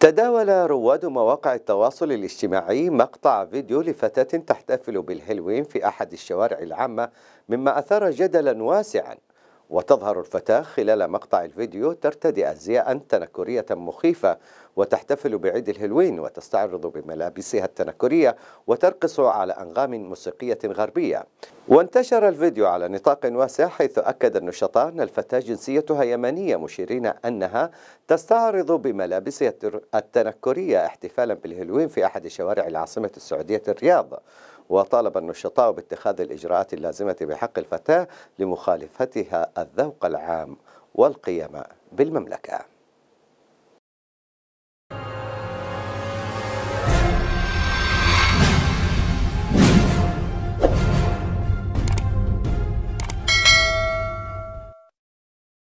تداول رواد مواقع التواصل الاجتماعي مقطع فيديو لفتاة تحتفل بالهالوين في أحد الشوارع العامة مما أثار جدلا واسعا وتظهر الفتاة خلال مقطع الفيديو ترتدي أزياء تنكرية مخيفة وتحتفل بعيد الهلوين وتستعرض بملابسها التنكرية وترقص على أنغام موسيقية غربية وانتشر الفيديو على نطاق واسع حيث أكد النشطاء أن الفتاة جنسيتها يمنية مشيرين أنها تستعرض بملابسها التنكرية احتفالا بالهلوين في أحد شوارع العاصمة السعودية الرياض وطالب النشطاء باتخاذ الإجراءات اللازمة بحق الفتاة لمخالفتها الذوق العام والقيم بالمملكة